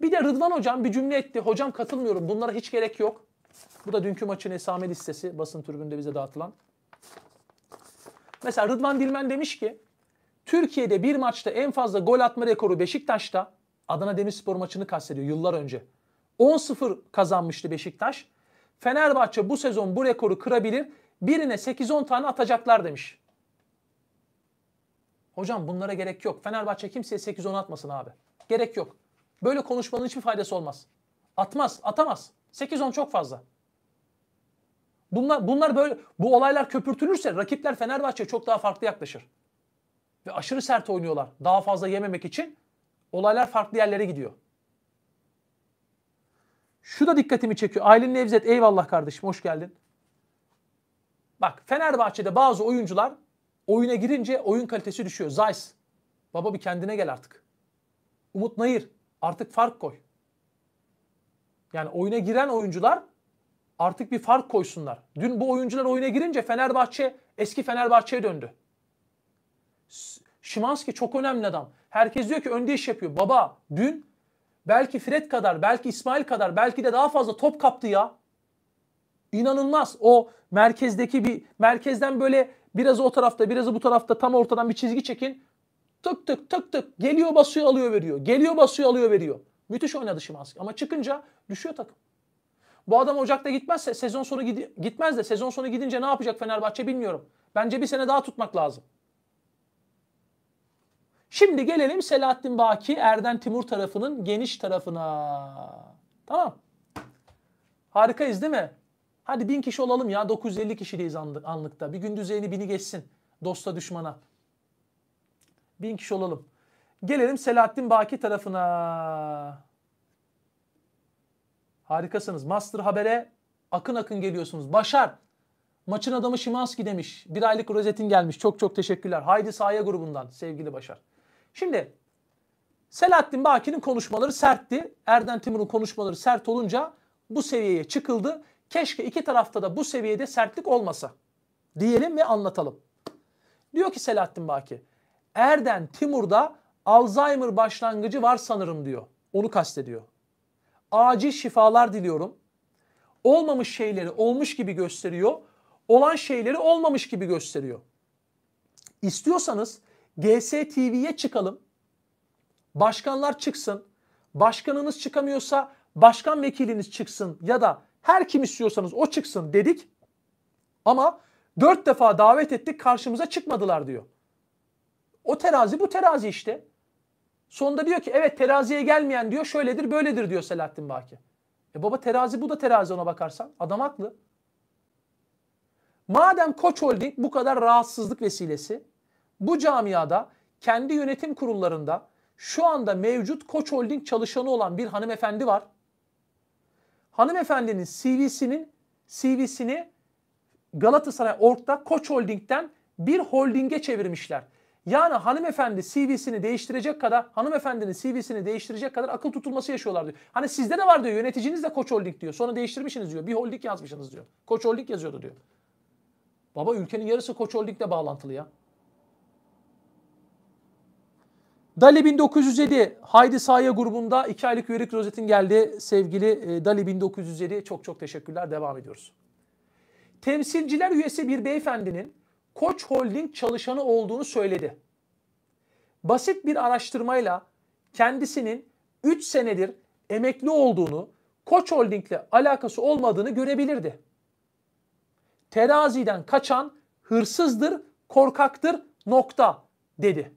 Bir de Rıdvan hocam bir cümle etti. Hocam katılmıyorum bunlara hiç gerek yok. Bu da dünkü maçın esame listesi basın türbünde bize dağıtılan. Mesela Rıdvan Dilmen demiş ki Türkiye'de bir maçta en fazla gol atma rekoru Beşiktaş'ta Adana Demirspor maçını kastediyor yıllar önce. 10-0 kazanmıştı Beşiktaş. Fenerbahçe bu sezon bu rekoru kırabilir. Birine 8-10 tane atacaklar demiş. Hocam bunlara gerek yok. Fenerbahçe kimseye 8-10 atmasın abi. Gerek yok. Böyle konuşmanın hiçbir faydası olmaz. Atmaz, atamaz. 8-10 çok fazla. Bunlar, bunlar böyle, bu olaylar köpürtülürse rakipler Fenerbahçe çok daha farklı yaklaşır. Ve aşırı sert oynuyorlar. Daha fazla yememek için olaylar farklı yerlere gidiyor. Şu da dikkatimi çekiyor. Aylin Nevzet eyvallah kardeşim hoş geldin. Bak Fenerbahçe'de bazı oyuncular oyuna girince oyun kalitesi düşüyor. Zays. Baba bir kendine gel artık. Umut Nayır. Artık fark koy. Yani oyuna giren oyuncular artık bir fark koysunlar. Dün bu oyuncular oyuna girince Fenerbahçe eski Fenerbahçe'ye döndü. Şimanski çok önemli adam. Herkes diyor ki önde iş yapıyor. Baba dün belki Fred kadar, belki İsmail kadar, belki de daha fazla top kaptı ya. İnanılmaz. O merkezdeki bir merkezden böyle biraz o tarafta, biraz bu tarafta tam ortadan bir çizgi çekin. Tık tık tık tık geliyor basıyor alıyor veriyor. Geliyor basıyor alıyor veriyor. Müthiş oynadı Şimanski ama çıkınca düşüyor takım. Bu adam Ocak'ta gitmezse sezon sonu gitmez de sezon sonu gidince ne yapacak Fenerbahçe bilmiyorum. Bence bir sene daha tutmak lazım. Şimdi gelelim Selahattin Baki, Erden Timur tarafının geniş tarafına. Tamam. Harikayız değil mi? Hadi bin kişi olalım ya. 950 kişiliyiz anlıkta. Bir gün düzeyini bini geçsin. Dosta düşmana. Bin kişi olalım. Gelelim Selahattin Baki tarafına. Harikasınız. Master Haber'e akın akın geliyorsunuz. Başar. Maçın adamı Şimanski demiş. Bir aylık rozetin gelmiş. Çok çok teşekkürler. Haydi sahaya grubundan sevgili Başar. Şimdi Selahattin Baki'nin konuşmaları sertti. Erden Timur'un konuşmaları sert olunca bu seviyeye çıkıldı. Keşke iki tarafta da bu seviyede sertlik olmasa diyelim ve anlatalım. Diyor ki Selahattin Baki, Erden Timur'da Alzheimer başlangıcı var sanırım diyor. Onu kastediyor. Acil şifalar diliyorum. Olmamış şeyleri olmuş gibi gösteriyor. Olan şeyleri olmamış gibi gösteriyor. İstiyorsanız GSTV'ye çıkalım. Başkanlar çıksın. Başkanınız çıkamıyorsa başkan vekiliniz çıksın ya da her kim istiyorsanız o çıksın dedik. Ama dört defa davet ettik karşımıza çıkmadılar diyor. O terazi bu terazi işte. Sonda diyor ki evet teraziye gelmeyen diyor şöyledir böyledir diyor Selahattin Baki. E baba terazi bu da terazi ona bakarsan. Adam haklı. Madem Koç Holding bu kadar rahatsızlık vesilesi bu camiada kendi yönetim kurullarında şu anda mevcut Koç Holding çalışanı olan bir hanımefendi var. Hanımefendinin CV'sinin CV'sini Galatasaray Ork'ta Koç Holding'den bir holdinge çevirmişler. Yani hanımefendi CV'sini değiştirecek kadar, hanımefendinin CV'sini değiştirecek kadar akıl tutulması yaşıyorlar diyor. Hani sizde de var diyor yöneticiniz de Koç Holding diyor. Sonra değiştirmişsiniz diyor. Bir holding yazmışsınız diyor. Koç Holding yazıyordu diyor. Baba ülkenin yarısı Koç Holding'le bağlantılı ya. Dali 1907 Haydi Sahaya grubunda 2 aylık üyelik rozetin geldi. Sevgili e, Dali 1907 çok çok teşekkürler. Devam ediyoruz. Temsilciler üyesi bir beyefendinin Koç Holding çalışanı olduğunu söyledi. Basit bir araştırmayla kendisinin 3 senedir emekli olduğunu, Koç Holding'le alakası olmadığını görebilirdi. Teraziden kaçan hırsızdır, korkaktır, nokta dedi.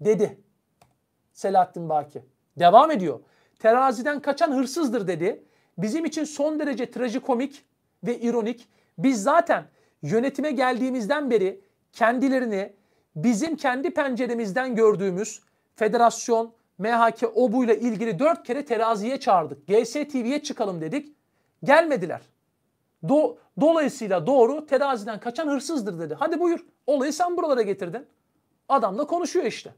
Dedi Selahattin Baki. Devam ediyor. Teraziden kaçan hırsızdır dedi. Bizim için son derece trajikomik ve ironik biz zaten yönetime geldiğimizden beri kendilerini bizim kendi penceremizden gördüğümüz federasyon, MHK, OBU ile ilgili dört kere teraziye çağırdık. GSTV'ye çıkalım dedik. Gelmediler. Do Dolayısıyla doğru teraziden kaçan hırsızdır dedi. Hadi buyur olayı sen buralara getirdin. Adamla konuşuyor işte.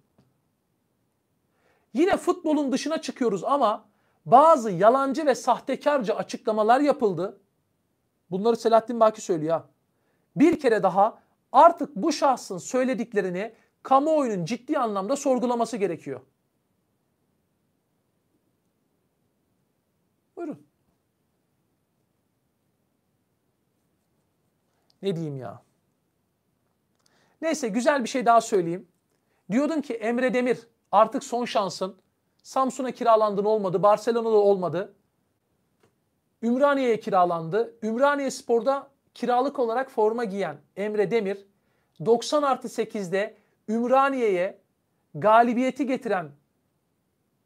Yine futbolun dışına çıkıyoruz ama bazı yalancı ve sahtekarca açıklamalar yapıldı. Bunları Selahattin Baki söylüyor ha. Bir kere daha artık bu şahsın söylediklerini kamuoyunun ciddi anlamda sorgulaması gerekiyor. Buyurun. Ne diyeyim ya? Neyse güzel bir şey daha söyleyeyim. Diyordun ki Emre Demir artık son şansın. Samsun'a kiralandın olmadı, Barcelona'da olmadı. Ümraniye'ye kiralandı. Ümraniye Spor'da kiralık olarak forma giyen Emre Demir 90 artı 8'de Ümraniye'ye galibiyeti getiren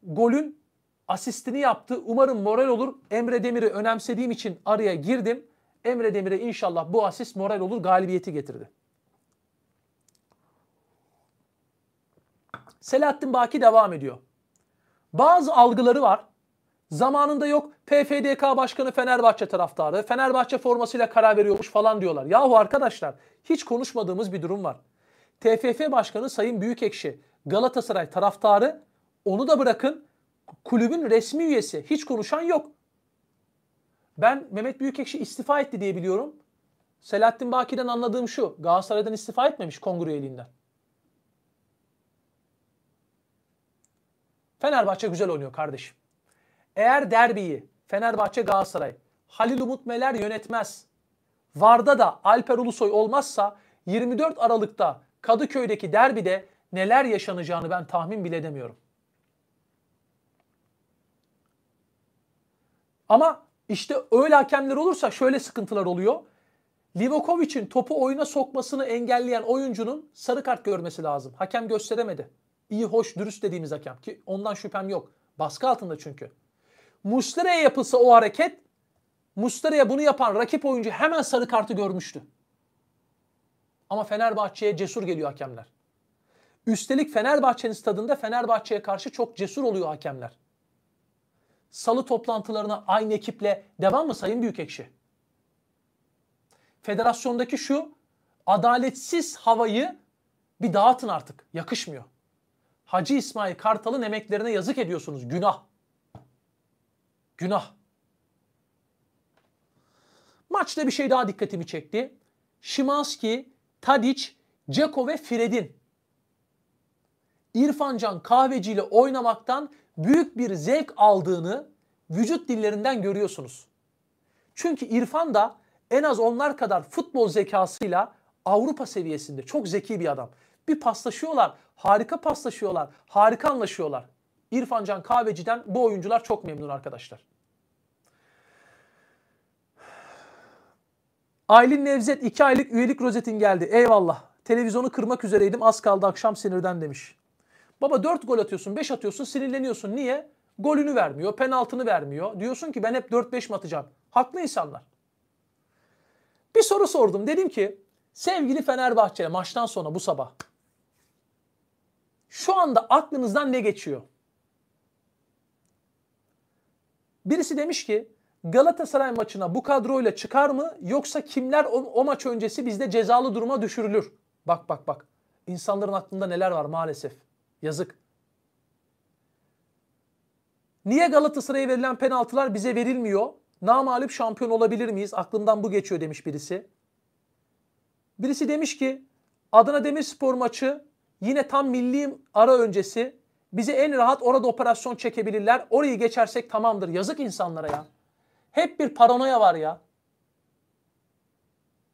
golün asistini yaptı. Umarım moral olur. Emre Demir'i önemsediğim için araya girdim. Emre Demir'e inşallah bu asist moral olur galibiyeti getirdi. Selahattin Baki devam ediyor. Bazı algıları var. Zamanında yok PFDK Başkanı Fenerbahçe taraftarı. Fenerbahçe formasıyla karar veriyormuş falan diyorlar. Yahu arkadaşlar hiç konuşmadığımız bir durum var. TFF Başkanı Sayın Büyükekşi Galatasaray taraftarı onu da bırakın kulübün resmi üyesi hiç konuşan yok. Ben Mehmet Büyükekşi istifa etti diye biliyorum. Selahattin Baki'den anladığım şu Galatasaray'dan istifa etmemiş kongre üyeliğinden. Fenerbahçe güzel oynuyor kardeşim. Eğer derbiyi Fenerbahçe Galatasaray Halil Umut Meler yönetmez. Varda da Alper Ulusoy olmazsa 24 Aralık'ta Kadıköy'deki derbide neler yaşanacağını ben tahmin bile edemiyorum. Ama işte öyle hakemler olursa şöyle sıkıntılar oluyor. Livakovic'in topu oyuna sokmasını engelleyen oyuncunun sarı kart görmesi lazım. Hakem gösteremedi. İyi, hoş, dürüst dediğimiz hakem ki ondan şüphem yok. Baskı altında çünkü. Muşlera'ya yapılsa o hareket Muşlera'ya bunu yapan rakip oyuncu hemen sarı kartı görmüştü. Ama Fenerbahçe'ye cesur geliyor hakemler. Üstelik Fenerbahçe'nin stadında Fenerbahçe'ye karşı çok cesur oluyor hakemler. Salı toplantılarına aynı ekiple devam mı Sayın Büyükekşi? Federasyondaki şu adaletsiz havayı bir dağıtın artık. Yakışmıyor. Hacı İsmail Kartal'ın emeklerine yazık ediyorsunuz. Günah. Günah. Maçta bir şey daha dikkatimi çekti. Şimanski, Tadic, Ceko ve Fred'in İrfancan Can Kahveci ile oynamaktan büyük bir zevk aldığını vücut dillerinden görüyorsunuz. Çünkü İrfan da en az onlar kadar futbol zekasıyla Avrupa seviyesinde çok zeki bir adam. Bir paslaşıyorlar, harika paslaşıyorlar, harika anlaşıyorlar. İrfan Can Kahveci'den bu oyuncular çok memnun arkadaşlar. Aylin Nevzet 2 aylık üyelik rozetin geldi. Eyvallah. Televizyonu kırmak üzereydim. Az kaldı akşam sinirden demiş. Baba 4 gol atıyorsun, 5 atıyorsun, sinirleniyorsun. Niye? Golünü vermiyor, penaltını vermiyor. Diyorsun ki ben hep 4-5 mi atacağım? Haklı insanlar. Bir soru sordum. Dedim ki sevgili Fenerbahçe maçtan sonra bu sabah şu anda aklınızdan ne geçiyor? Birisi demiş ki Galatasaray maçına bu kadroyla çıkar mı yoksa kimler o, o maç öncesi bizde cezalı duruma düşürülür? Bak bak bak. İnsanların aklında neler var maalesef. Yazık. Niye Galatasaray'a verilen penaltılar bize verilmiyor? Namalip şampiyon olabilir miyiz? Aklımdan bu geçiyor demiş birisi. Birisi demiş ki Adana Demirspor maçı yine tam milli ara öncesi Bizi en rahat orada operasyon çekebilirler. Orayı geçersek tamamdır. Yazık insanlara ya. Hep bir paranoya var ya.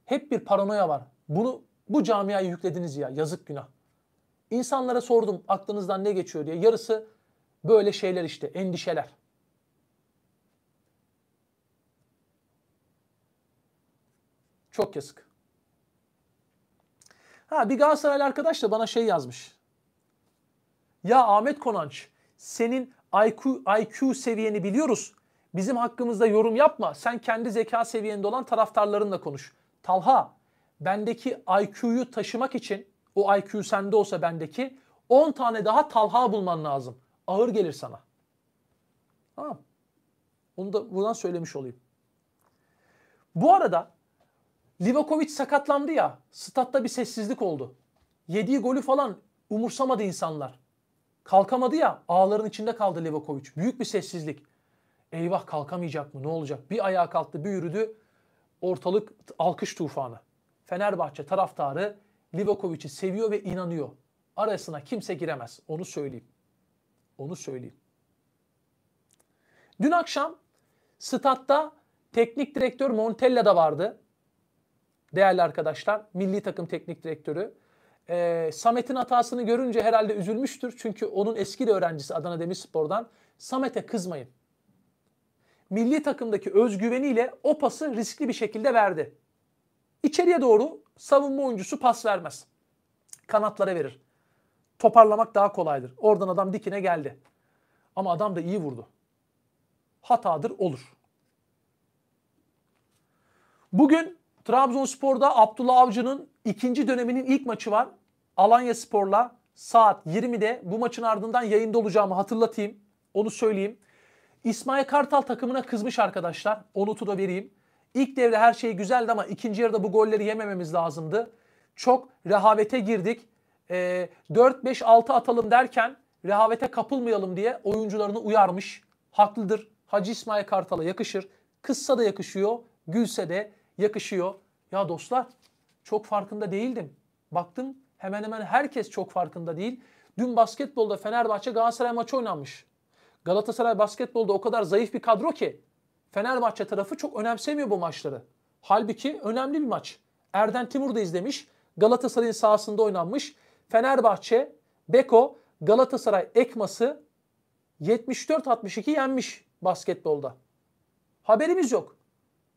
Hep bir paranoya var. Bunu bu camiaya yüklediniz ya. Yazık günah. İnsanlara sordum aklınızdan ne geçiyor diye. Yarısı böyle şeyler işte endişeler. Çok yazık. Ha bir Galatasaraylı arkadaş da bana şey yazmış. Ya Ahmet Konanç senin IQ, IQ seviyeni biliyoruz. Bizim hakkımızda yorum yapma. Sen kendi zeka seviyende olan taraftarlarınla konuş. Talha bendeki IQ'yu taşımak için o IQ sende olsa bendeki 10 tane daha Talha bulman lazım. Ağır gelir sana. Tamam. Onu da buradan söylemiş olayım. Bu arada Livakovic sakatlandı ya. Statta bir sessizlik oldu. Yediği golü falan umursamadı insanlar. Kalkamadı ya ağların içinde kaldı Livakovic. Büyük bir sessizlik. Eyvah kalkamayacak mı ne olacak? Bir ayağa kalktı bir yürüdü ortalık alkış tufanı. Fenerbahçe taraftarı Livakovic'i seviyor ve inanıyor. Arasına kimse giremez. Onu söyleyeyim. Onu söyleyeyim. Dün akşam statta teknik direktör Montella da vardı. Değerli arkadaşlar, milli takım teknik direktörü. E, Samet'in hatasını görünce herhalde üzülmüştür. Çünkü onun eski de öğrencisi Adana Demirspor'dan. Samet'e kızmayın. Milli takımdaki özgüveniyle o pası riskli bir şekilde verdi. İçeriye doğru savunma oyuncusu pas vermez. Kanatlara verir. Toparlamak daha kolaydır. Oradan adam dikine geldi. Ama adam da iyi vurdu. Hatadır olur. Bugün Trabzonspor'da Abdullah Avcı'nın ikinci döneminin ilk maçı var. Alanya Spor'la saat 20'de bu maçın ardından yayında olacağımı hatırlatayım. Onu söyleyeyim. İsmail Kartal takımına kızmış arkadaşlar. Onu da vereyim. İlk devre her şey güzeldi ama ikinci yarıda bu golleri yemememiz lazımdı. Çok rehavete girdik. E, ee, 4-5-6 atalım derken rehavete kapılmayalım diye oyuncularını uyarmış. Haklıdır. Hacı İsmail Kartal'a yakışır. Kızsa da yakışıyor, gülse de yakışıyor. Ya dostlar çok farkında değildim. Baktım hemen hemen herkes çok farkında değil. Dün basketbolda Fenerbahçe Galatasaray maçı oynanmış. Galatasaray basketbolda o kadar zayıf bir kadro ki Fenerbahçe tarafı çok önemsemiyor bu maçları. Halbuki önemli bir maç. Erden Timur da izlemiş. Galatasaray'ın sahasında oynanmış. Fenerbahçe, Beko, Galatasaray ekması 74-62 yenmiş basketbolda. Haberimiz yok.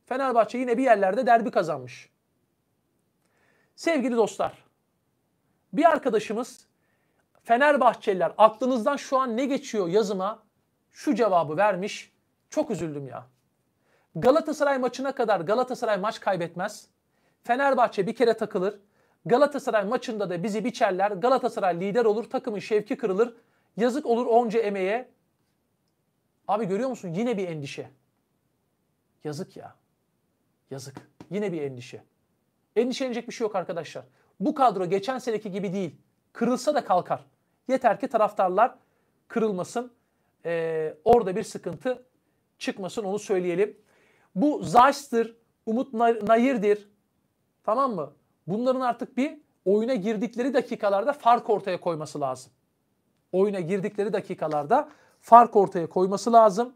Fenerbahçe yine bir yerlerde derbi kazanmış. Sevgili dostlar, bir arkadaşımız Fenerbahçeliler aklınızdan şu an ne geçiyor yazıma şu cevabı vermiş. Çok üzüldüm ya. Galatasaray maçına kadar Galatasaray maç kaybetmez. Fenerbahçe bir kere takılır. Galatasaray maçında da bizi biçerler. Galatasaray lider olur. Takımın şevki kırılır. Yazık olur onca emeğe. Abi görüyor musun? Yine bir endişe. Yazık ya. Yazık. Yine bir endişe. Endişelenecek bir şey yok arkadaşlar. Bu kadro geçen seneki gibi değil. Kırılsa da kalkar. Yeter ki taraftarlar kırılmasın. Ee, orada bir sıkıntı çıkmasın onu söyleyelim. Bu Zays'tır, Umut Nayir'dir. Tamam mı? Bunların artık bir oyuna girdikleri dakikalarda fark ortaya koyması lazım. Oyuna girdikleri dakikalarda fark ortaya koyması lazım.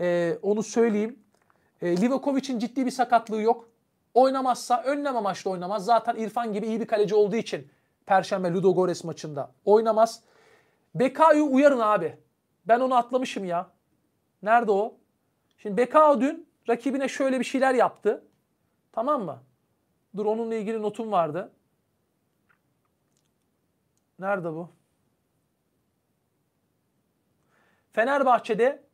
Ee, onu söyleyeyim. E, Livakovic'in ciddi bir sakatlığı yok. Oynamazsa önlem amaçlı oynamaz. Zaten İrfan gibi iyi bir kaleci olduğu için Perşembe Ludogorets maçında oynamaz. Bekayu uyarın abi. Ben onu atlamışım ya. Nerede o? Şimdi Bekao dün rakibine şöyle bir şeyler yaptı. Tamam mı? Dur onunla ilgili notum vardı. Nerede bu? Fenerbahçe'de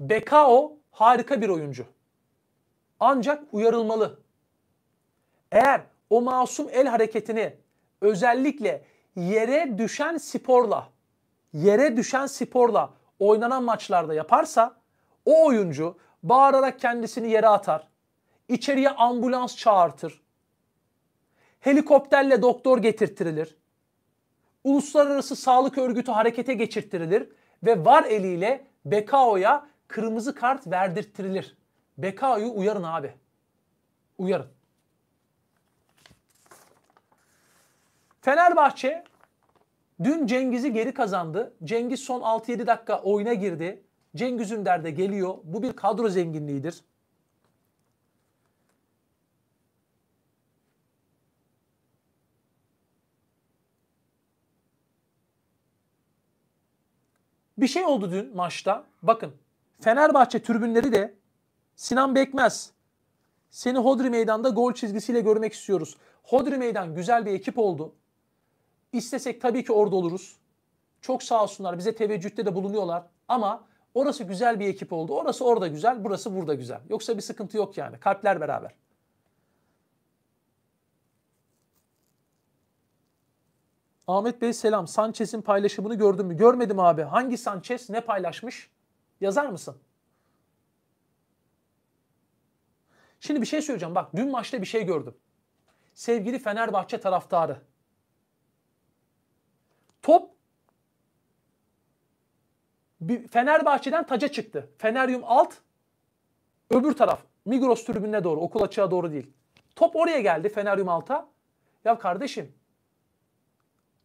Bekao harika bir oyuncu ancak uyarılmalı. Eğer o masum el hareketini özellikle yere düşen sporla, yere düşen sporla oynanan maçlarda yaparsa o oyuncu bağırarak kendisini yere atar, içeriye ambulans çağırtır, helikopterle doktor getirttirilir, uluslararası sağlık örgütü harekete geçirttirilir ve var eliyle Bekao'ya kırmızı kart verdirttirilir. Bekayu uyarın abi. Uyarın. Fenerbahçe dün Cengiz'i geri kazandı. Cengiz son 6-7 dakika oyuna girdi. Cengiz derde geliyor. Bu bir kadro zenginliğidir. Bir şey oldu dün maçta. Bakın Fenerbahçe türbünleri de Sinan Bekmez. Seni Hodri Meydan'da gol çizgisiyle görmek istiyoruz. Hodri Meydan güzel bir ekip oldu. İstesek tabii ki orada oluruz. Çok sağ olsunlar bize teveccühte de bulunuyorlar. Ama orası güzel bir ekip oldu. Orası orada güzel, burası burada güzel. Yoksa bir sıkıntı yok yani. Kalpler beraber. Ahmet Bey selam. Sanchez'in paylaşımını gördün mü? Görmedim abi. Hangi Sanchez ne paylaşmış? Yazar mısın? Şimdi bir şey söyleyeceğim. Bak dün maçta bir şey gördüm. Sevgili Fenerbahçe taraftarı. Top bir Fenerbahçe'den taca çıktı. Feneryum alt öbür taraf Migros tribününe doğru okul açığa doğru değil. Top oraya geldi Feneryum alta. Ya kardeşim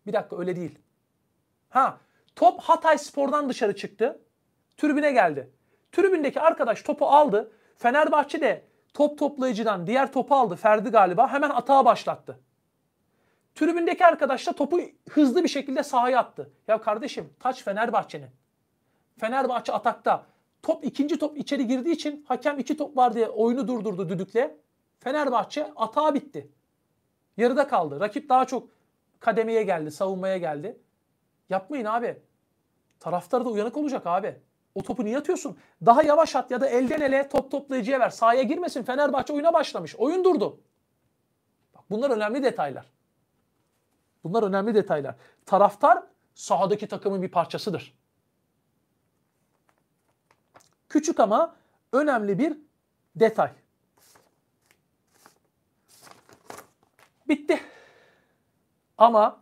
bir dakika öyle değil. Ha top Hatay Spor'dan dışarı çıktı. Tribüne geldi. Tribündeki arkadaş topu aldı. Fenerbahçe de Top toplayıcıdan diğer topu aldı Ferdi galiba. Hemen atağa başlattı. Tribündeki arkadaş da topu hızlı bir şekilde sahaya attı. Ya kardeşim taç Fenerbahçe'nin. Fenerbahçe atakta. Top ikinci top içeri girdiği için hakem iki top var diye oyunu durdurdu düdükle. Fenerbahçe atağa bitti. Yarıda kaldı. Rakip daha çok kademeye geldi, savunmaya geldi. Yapmayın abi. Taraftar da uyanık olacak abi. O topu niye atıyorsun? Daha yavaş at ya da elden ele top toplayıcıya ver. Sahaya girmesin. Fenerbahçe oyuna başlamış. Oyun durdu. Bak bunlar önemli detaylar. Bunlar önemli detaylar. Taraftar sahadaki takımın bir parçasıdır. Küçük ama önemli bir detay. Bitti. Ama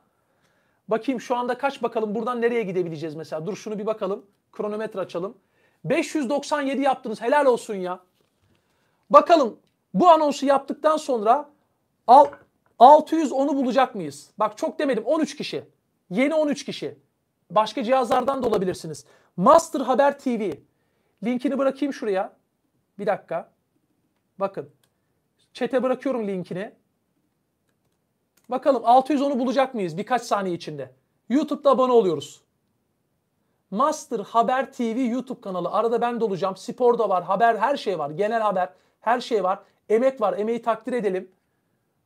bakayım şu anda kaç bakalım buradan nereye gidebileceğiz mesela. Dur şunu bir bakalım kronometre açalım. 597 yaptınız helal olsun ya. Bakalım bu anonsu yaptıktan sonra al 610'u bulacak mıyız? Bak çok demedim 13 kişi. Yeni 13 kişi. Başka cihazlardan da olabilirsiniz. Master Haber TV. Linkini bırakayım şuraya. Bir dakika. Bakın. Çete bırakıyorum linkini. Bakalım 610'u bulacak mıyız birkaç saniye içinde? YouTube'da abone oluyoruz. Master Haber TV YouTube kanalı. Arada ben de olacağım. Spor da var, haber her şey var. Genel haber her şey var. Emek var. Emeği takdir edelim.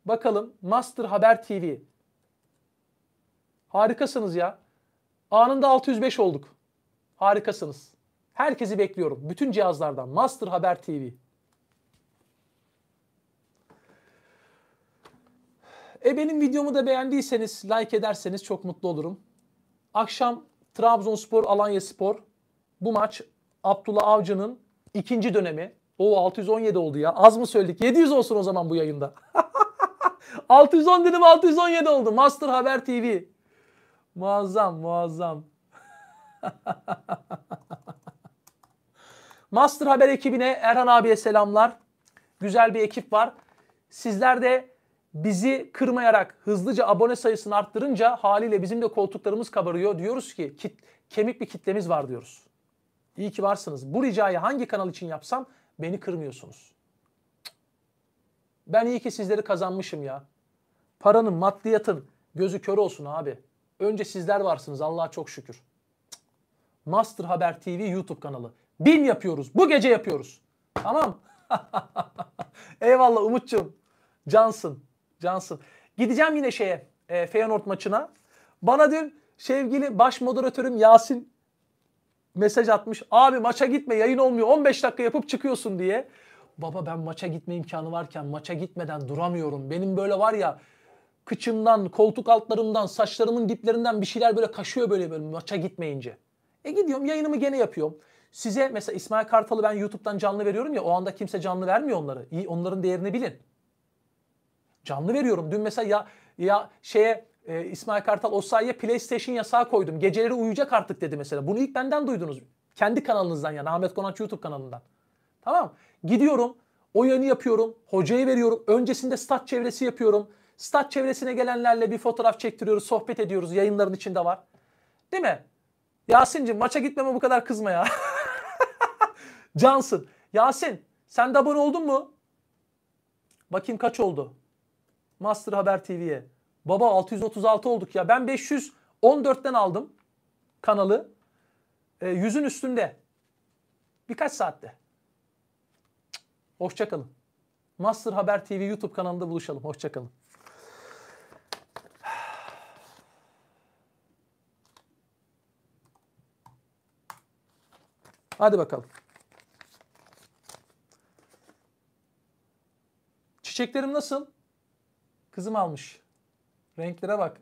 Bakalım Master Haber TV. Harikasınız ya. Anında 605 olduk. Harikasınız. Herkesi bekliyorum. Bütün cihazlardan. Master Haber TV. E benim videomu da beğendiyseniz like ederseniz çok mutlu olurum. Akşam Trabzonspor, Alanya Spor. Bu maç Abdullah Avcı'nın ikinci dönemi. O 617 oldu ya. Az mı söyledik? 700 olsun o zaman bu yayında. 610 dedim 617 oldu. Master Haber TV. Muazzam muazzam. Master Haber ekibine Erhan abiye selamlar. Güzel bir ekip var. Sizler de bizi kırmayarak hızlıca abone sayısını arttırınca haliyle bizim de koltuklarımız kabarıyor. Diyoruz ki kit, kemik bir kitlemiz var diyoruz. İyi ki varsınız. Bu ricayı hangi kanal için yapsam beni kırmıyorsunuz. Ben iyi ki sizleri kazanmışım ya. Paranın, maddiyatın gözü kör olsun abi. Önce sizler varsınız Allah'a çok şükür. Master Haber TV YouTube kanalı. Bin yapıyoruz. Bu gece yapıyoruz. Tamam. Eyvallah Umut'cum. Cansın. Cansın. Gideceğim yine şeye e, Feyenoord maçına. Bana dün sevgili baş moderatörüm Yasin mesaj atmış. Abi maça gitme yayın olmuyor 15 dakika yapıp çıkıyorsun diye. Baba ben maça gitme imkanı varken maça gitmeden duramıyorum. Benim böyle var ya kıçımdan, koltuk altlarımdan, saçlarımın diplerinden bir şeyler böyle kaşıyor böyle, böyle maça gitmeyince. E gidiyorum yayınımı gene yapıyorum. Size mesela İsmail Kartal'ı ben YouTube'dan canlı veriyorum ya o anda kimse canlı vermiyor onları. İyi onların değerini bilin. Canlı veriyorum. Dün mesela ya, ya şeye e, İsmail Kartal Osayi'ye PlayStation yasağı koydum. Geceleri uyuyacak artık dedi mesela. Bunu ilk benden duydunuz. Kendi kanalınızdan yani Ahmet Konaç YouTube kanalından. Tamam Gidiyorum. O yayını yapıyorum. Hocayı veriyorum. Öncesinde stat çevresi yapıyorum. Stat çevresine gelenlerle bir fotoğraf çektiriyoruz. Sohbet ediyoruz. Yayınların içinde var. Değil mi? Yasin'cim maça gitmeme bu kadar kızma ya. Cansın. Yasin sen de abone oldun mu? Bakayım kaç oldu? Master Haber TV'ye. Baba 636 olduk ya. Ben 514'ten aldım kanalı. E, yüzün üstünde. Birkaç saatte. Hoşçakalın. Master Haber TV YouTube kanalında buluşalım. Hoşçakalın. Hadi bakalım. Çiçeklerim nasıl? kızım almış. Renklere bak.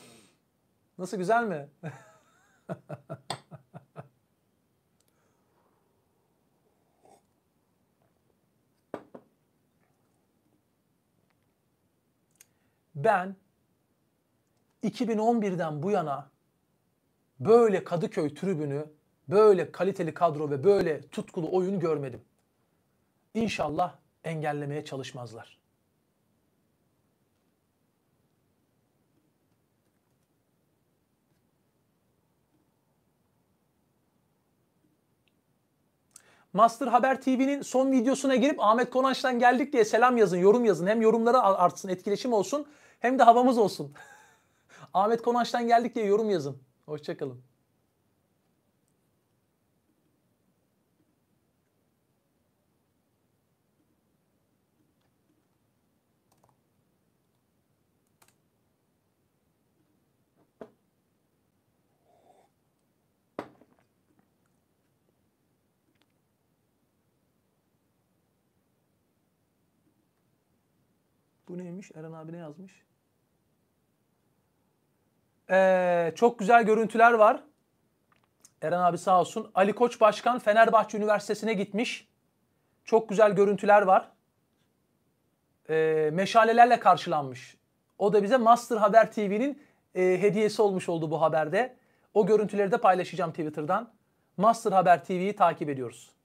Nasıl güzel mi? ben 2011'den bu yana böyle Kadıköy tribünü, böyle kaliteli kadro ve böyle tutkulu oyun görmedim. İnşallah engellemeye çalışmazlar. Master Haber TV'nin son videosuna girip Ahmet Konanç'tan geldik diye selam yazın, yorum yazın. Hem yorumlara artsın, etkileşim olsun hem de havamız olsun. Ahmet Konanç'tan geldik diye yorum yazın. Hoşçakalın. Bu neymiş? Eren abi ne yazmış? Ee, çok güzel görüntüler var. Eren abi sağ olsun. Ali Koç Başkan Fenerbahçe Üniversitesi'ne gitmiş. Çok güzel görüntüler var. Ee, meşalelerle karşılanmış. O da bize Master Haber TV'nin e, hediyesi olmuş oldu bu haberde. O görüntüleri de paylaşacağım Twitter'dan. Master Haber TV'yi takip ediyoruz.